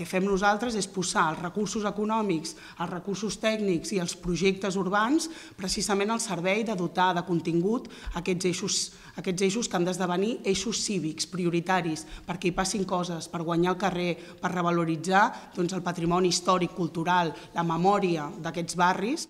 que fem nosaltres és posar els recursos econòmics, els recursos tècnics i els projectes urbans precisament al servei de dotar de contingut aquests eixos, aquests eixos que han d'esdevenir eixos cívics, prioritaris, perquè hi passin coses, per guanyar el carrer, per revaloritzar doncs, el patrimoni històric, cultural, la memòria d'aquests barris.